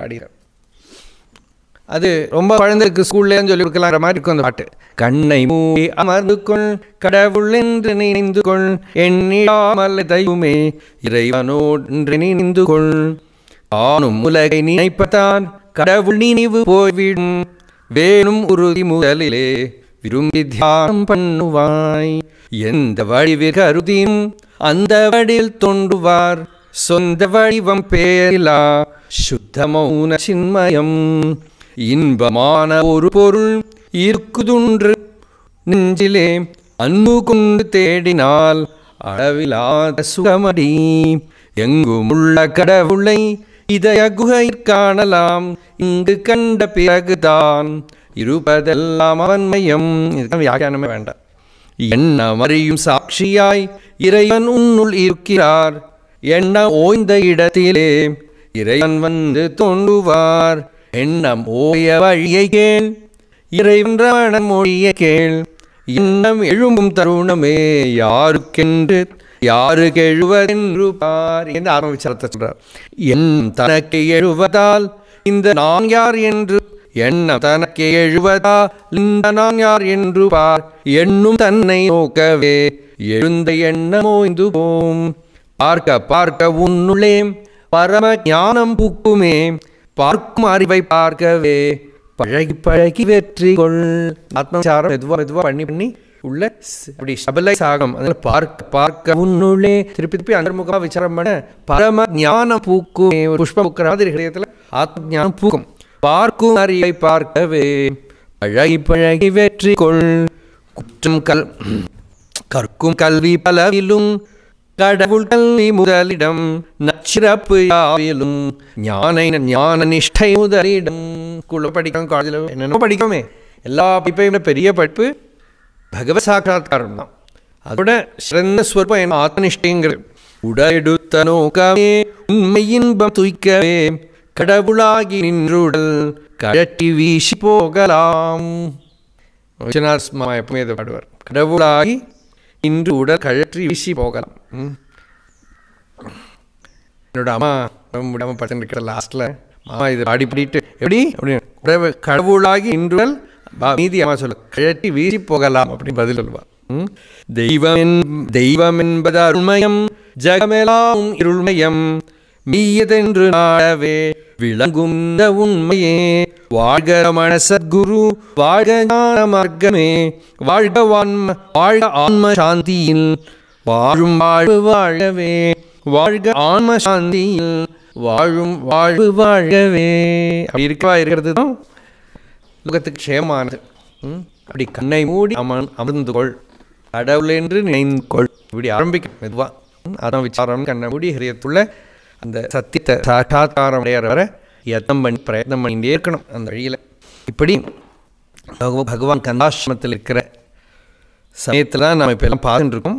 பாடுகிறார் அது ரொம்ப குழந்தைக்கு ஸ்கூல்லேன்னு சொல்லி கொடுக்கலாங்கிற மாதிரி இருக்கும் அந்த பாட்டு கண்ணை மூடி அமர்ந்து கொள் கடவுள் என்று நினைந்து கொள் எண்ணிடாமல் தெய்வமே இறைவனோடு நினைந்து கொள் ஆணும் உலகை நினைப்பதான் கடவுள் நினைவு போய்விடும் வேணும் உறுதி முதலிலே விரும்பி தியானம் பண்ணுவாய் எந்த வழிவில் கருதியும் அந்த வழியில் தோண்டுவார் சொந்த வடிவம் பேரிலா சுத்த மௌன சின்மயம் இன்பமான ஒரு பொருள் இருக்குதுன்று நெஞ்சிலே அன்பு கொண்டு தேடினால் அளவிலாத சுகமடி எங்கும் உள்ள கடவுளை இதய குகை காணலாம் இங்கு கண்ட பிறகுதான் இருப்பதெல்லாம் அவன்மயம் இதுதான் வியாக்கியானமே வேண்டாம் என்ன மறியும் சாட்சியாய் இறைவன் உன்னுள் இருக்கிறார் எண்ண ஓய்ந்த இடத்திலே இறைவன் வந்து தோன்றுவார் எண்ணம் ஓய வழியை கேள் இறைவன் மொழிய கேள் எண்ணம் எழும்பும் தருணமே யாருக்கென்று யாரு எழுவதென்று பார் என்று ஆரம்பிச்சரத்தை சொல்றார் என் தனக்கு எழுவதால் இந்த நான் யார் என்று எண்ணம் தனக்கு எழுவதா இந்த நான் யார் என்று பார் எண்ணும் தன்னை நோக்கவே எழுந்த எண்ணம் ஓய்ந்து போம் பார்க்க பார்க்க உன்னுள்ளே பரம ஞானம் பூக்குமே பார்க்கும் அறிவை பார்க்கவே பழகி பழகி வெற்றி கொள் ஆத்மசாரம் மெதுவாக மெதுவாக பண்ணி பண்ணி உள்ள அப்படி ஸ்டபிலைஸ் ஆகும் அதனால பார்க்க பார்க்க உன்னுள்ளே திருப்பி திருப்பி அந்தர்முகமாக விசாரம் பண்ண பரம ஞானம் பூக்கும் புஷ்ப பூக்கிற மாதிரி ஹிரயத்தில் ஆத்ம ஞானம் பூக்கும் பார்க்கும் அறிவை பார்க்கவே பழகி பழகி வெற்றி கொள் குற்றம் கல் கற்கும் கல்வி பலவிலும் கடவுள் கல்வி முதலிடம் நச்சிறப்பு யாவிலும் ஞான ஞான நிஷ்டை முதலிடம் குழு படிக்கும் காலேஜில் என்னென்ன படிக்கிறோமே எல்லா படிப்பையும் பெரிய படிப்பு பகவத் சாட்சா்காரம் தான் அதோட சிறந்த ஸ்வரூபம் என்ன ஆத்மனிஷ்டைங்கிறது உடலெடுத்த நோக்கமே உண்மையின்பம் இன்பம் துய்க்கவே கடவுளாகி நின்றுடல் கழட்டி வீசி போகலாம் எப்பவுமே இதை பாடுவார் கடவுளாகி இன்று உடல் கழற்றி வீசி போகலாம் என்னோட அம்மா விடாமல் பட்டன் இருக்கிற லாஸ்ட்டில் மாமா இது பாடி பிடிட்டு எப்படி அப்படின்னு கடவுளாகி இன்றுவல் மீதி அம்மா சொல்ல கழட்டி வீசி போகலாம் அப்படின்னு பதில் சொல்லுவாள் தெய்வம் தெய்வம் என்பது அருள்மயம் ஜகமெலாம் இருள்மயம் மீயதென்று நாடவே விளங்கும் இந்த உண்மையே வாழ்க மனசத்குரு வாழ்க ஞான மார்க்கமே வாழ்க வான்ம வாழ்க ஆன்ம சாந்தியில் வாழும் வாழ்வு வாழவே வாழ்க ஆன்ம சாந்தியில் வாழும் வாழ்வு வாழவே அப்படி இருக்கவா இருக்கிறது தான் முகத்துக்கு க்ஷேமானது அப்படி கண்ணை மூடி அமன் அமர்ந்து கொள் கடவுள் என்று நினைந்து கொள் இப்படி ஆரம்பிக்கும் மெதுவாக அதான் விசாரம் கண்ணை மூடி ஹிரியத்துள்ள அந்த சத்தியத்தை சாட்சாத்காரம் அடையிற வர யத்தம் பண்ணி பிரயத்தனம் பண்ணிகிட்டே இருக்கணும் அந்த வழியில் இப்படி பகவான் கந்தாசிரமத்தில் இருக்கிற சமயத்தில் தான் நம்ம இப்போ எல்லாம் பார்த்துட்டு இருக்கோம்